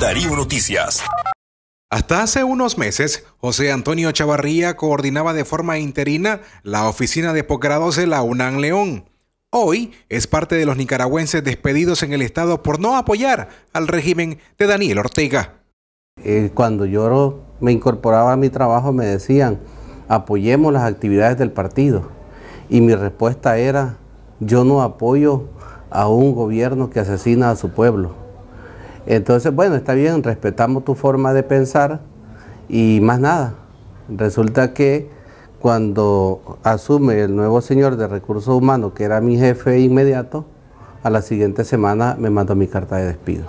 Darío Noticias. Hasta hace unos meses, José Antonio Chavarría coordinaba de forma interina la oficina de posgrados de la UNAM León. Hoy es parte de los nicaragüenses despedidos en el Estado por no apoyar al régimen de Daniel Ortega. Eh, cuando yo me incorporaba a mi trabajo me decían, apoyemos las actividades del partido. Y mi respuesta era, yo no apoyo a un gobierno que asesina a su pueblo. Entonces, bueno, está bien, respetamos tu forma de pensar y más nada. Resulta que cuando asume el nuevo señor de recursos humanos, que era mi jefe inmediato, a la siguiente semana me mandó mi carta de despido.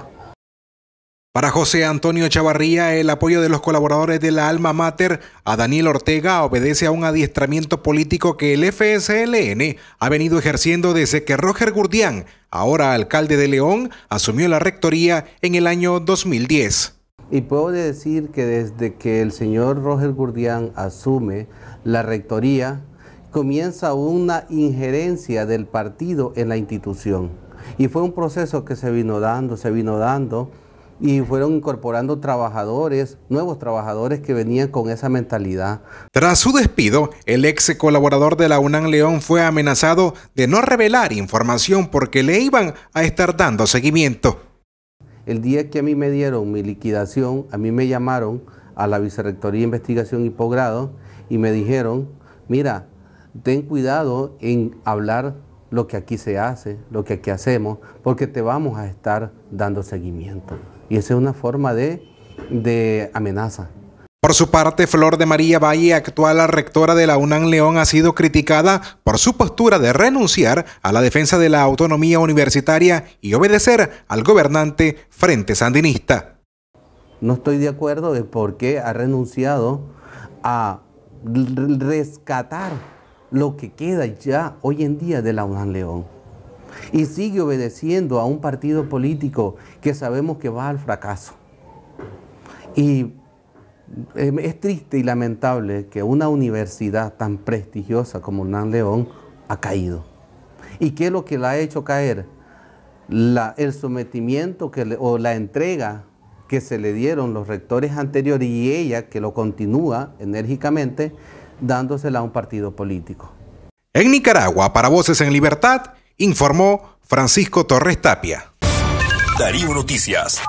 Para José Antonio Chavarría, el apoyo de los colaboradores de la Alma Mater a Daniel Ortega obedece a un adiestramiento político que el FSLN ha venido ejerciendo desde que Roger Gurdián, ahora alcalde de León, asumió la rectoría en el año 2010. Y puedo decir que desde que el señor Roger Gurdián asume la rectoría, comienza una injerencia del partido en la institución. Y fue un proceso que se vino dando, se vino dando y fueron incorporando trabajadores, nuevos trabajadores que venían con esa mentalidad. Tras su despido, el ex colaborador de la UNAM León fue amenazado de no revelar información porque le iban a estar dando seguimiento. El día que a mí me dieron mi liquidación, a mí me llamaron a la Vicerrectoría de Investigación y Posgrado y me dijeron, mira, ten cuidado en hablar lo que aquí se hace, lo que aquí hacemos, porque te vamos a estar dando seguimiento. Y esa es una forma de, de amenaza. Por su parte, Flor de María Valle, actual rectora de la UNAM León, ha sido criticada por su postura de renunciar a la defensa de la autonomía universitaria y obedecer al gobernante Frente Sandinista. No estoy de acuerdo de por qué ha renunciado a rescatar lo que queda ya hoy en día de la UNAM León. Y sigue obedeciendo a un partido político que sabemos que va al fracaso. Y em, es triste y lamentable que una universidad tan prestigiosa como UNAM León ha caído. ¿Y qué es lo que la ha hecho caer? el sometimiento que o la entrega que se le dieron los rectores anteriores y ella que lo continúa enérgicamente, dándosela a un partido político. En Nicaragua, para Voces en Libertad, informó Francisco Torres Tapia. Darío Noticias.